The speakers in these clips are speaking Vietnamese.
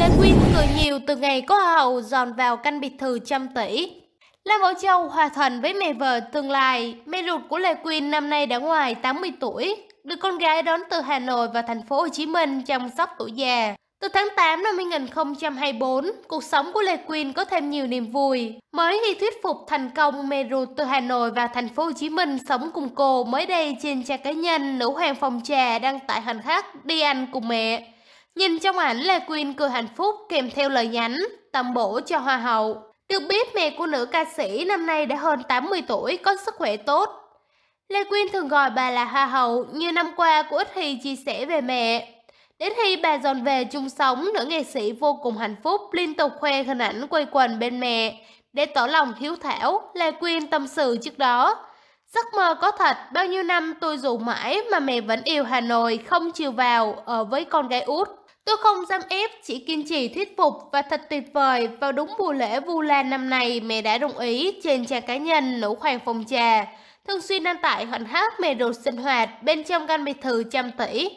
Lê Quyên cười nhiều từ ngày có hậu dọn vào căn biệt thự trăm tỷ. Lam Bảo Châu hòa thuận với mẹ vợ tương lai, mẹ ruột của Lê Quyên năm nay đã ngoài 80 tuổi, được con gái đón từ Hà Nội và thành phố Hồ Chí Minh chăm sóc tuổi già. Từ tháng 8 năm 2024, cuộc sống của Lê Quyên có thêm nhiều niềm vui. Mới khi thuyết phục thành công Meru từ Hà Nội và thành phố Hồ Chí Minh sống cùng cô mới đây trên trang cá nhân nữ hoàng phòng trà đăng tại hành khách đi ăn cùng mẹ. Nhìn trong ảnh Lê Quyên cười hạnh phúc kèm theo lời nhắn, tầm bổ cho hoa hậu. Được biết mẹ của nữ ca sĩ năm nay đã hơn 80 tuổi, có sức khỏe tốt. Lê Quyên thường gọi bà là Hoa hậu, như năm qua của Ít Hy chia sẻ về mẹ. Ít khi bà dọn về chung sống, nữ nghệ sĩ vô cùng hạnh phúc, liên tục khoe hình ảnh quây quần bên mẹ. Để tỏ lòng hiếu thảo, Lê Quyên tâm sự trước đó. Giấc mơ có thật, bao nhiêu năm tôi dù mãi mà mẹ vẫn yêu Hà Nội, không chịu vào, ở với con gái út. Tôi không dám ép, chỉ kiên trì thuyết phục và thật tuyệt vời. Vào đúng mùa lễ Vu Lan năm này, mẹ đã đồng ý trên trang cá nhân nữ hoàng phòng trà. Thường xuyên đăng tải khoảnh khắc mẹ ruột sinh hoạt bên trong căn biệt thự trăm tỷ.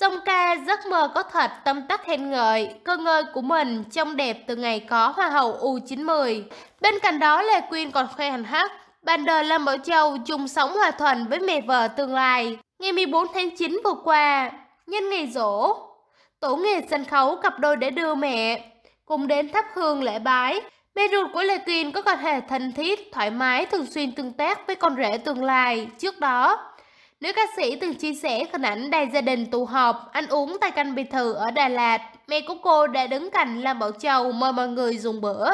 Song ca giấc mơ có thật tâm tắc khen ngợi cơ ngơi của mình trông đẹp từ ngày có Hoa hậu U90. Bên cạnh đó, Lê Quyên còn khoe hành hắc. đời Lâm Bảo Châu chung sống hòa thuận với mẹ vợ tương lai. Ngày 14 tháng 9 vừa qua, nhân ngày rỗ, tổ nghề sân khấu cặp đôi để đưa mẹ, cùng đến thắp hương lễ bái. Mẹ ruột của Lê Quyên có quan hệ thân thiết, thoải mái, thường xuyên tương tác với con rể tương lai trước đó. Nữ ca sĩ từng chia sẻ hình ảnh đầy gia đình tụ họp, ăn uống tại căn biệt thự ở Đà Lạt. Mẹ của cô đã đứng cạnh làm bảo trầu mời mọi người dùng bữa.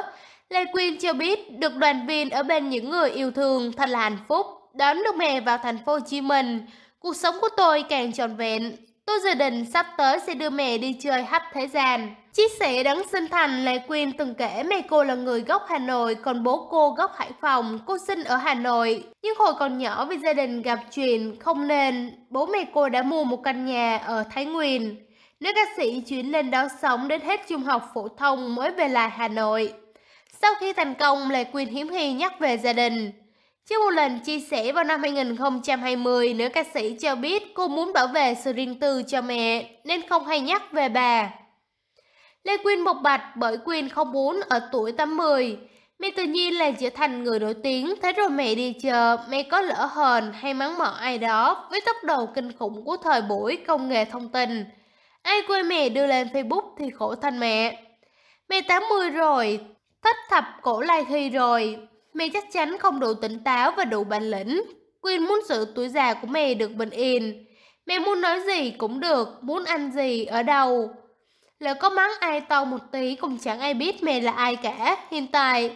Lê Quyên cho biết được đoàn viên ở bên những người yêu thương thật là hạnh phúc, đón được mẹ vào thành phố Hồ Chí Minh. Cuộc sống của tôi càng tròn vẹn, Tôi dự định sắp tới sẽ đưa mẹ đi chơi hấp thế gian. Chiếc sĩ đấng sinh thành Lê quyên từng kể mẹ cô là người gốc Hà Nội, còn bố cô gốc Hải Phòng, cô sinh ở Hà Nội. Nhưng hồi còn nhỏ vì gia đình gặp chuyện không nên, bố mẹ cô đã mua một căn nhà ở Thái Nguyên. Nữ ca sĩ chuyển lên đó sống đến hết trung học phổ thông mới về lại Hà Nội. Sau khi thành công, Lê Quyên hiếm khi nhắc về gia đình một lần chia sẻ vào năm 2020, nữ ca sĩ cho biết cô muốn bảo vệ sự riêng tư cho mẹ, nên không hay nhắc về bà. Lê Quyên bộc bạch bởi Quyên không muốn ở tuổi 80. Mẹ tự nhiên là trở thành người nổi tiếng, thế rồi mẹ đi chờ mẹ có lỡ hờn hay mắng mỏ ai đó với tốc độ kinh khủng của thời buổi công nghệ thông tin. Ai quê mẹ đưa lên Facebook thì khổ thân mẹ. Mẹ 80 rồi, thất thập cổ lai thi rồi, Mẹ chắc chắn không đủ tỉnh táo và đủ bản lĩnh. Quyên muốn sự tuổi già của mẹ được bình yên. Mẹ muốn nói gì cũng được, muốn ăn gì ở đâu. Lỡ có mắng ai to một tí cũng chẳng ai biết mẹ là ai cả. Hiện tại,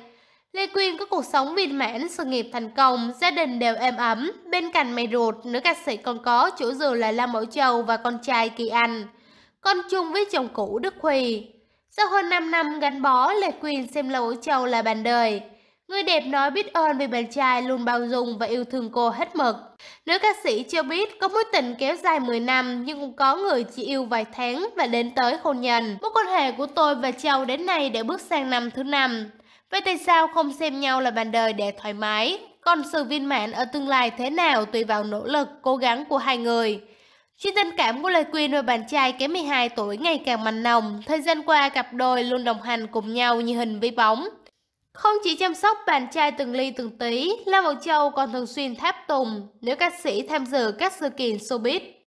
Lê Quyên có cuộc sống viên mãn, sự nghiệp thành công, gia đình đều êm ấm. Bên cạnh mẹ ruột, nữ ca sĩ còn có chỗ dừa là Lam Mẫu Châu và con trai Kỳ Anh. Con chung với chồng cũ Đức Huy. Sau hơn 5 năm gắn bó, Lê Quyên xem Lam Mẫu Châu là bạn đời. Người đẹp nói biết ơn vì bạn trai luôn bao dung và yêu thương cô hết mực. Nữ ca sĩ chưa biết có mối tình kéo dài 10 năm nhưng cũng có người chỉ yêu vài tháng và đến tới hôn nhân. Mối quan hệ của tôi và Châu đến nay đã bước sang năm thứ năm. Vậy tại sao không xem nhau là bạn đời để thoải mái? Còn sự viên mãn ở tương lai thế nào tùy vào nỗ lực, cố gắng của hai người. Chuyện tình cảm của Lê Quyên và bạn trai kém 12 tuổi ngày càng mạnh nồng, thời gian qua cặp đôi luôn đồng hành cùng nhau như hình với bóng. Không chỉ chăm sóc bạn trai từng ly từng tí, Lam Ngọc Châu còn thường xuyên tháp tùng nếu ca sĩ tham dự các sự kiện showbiz.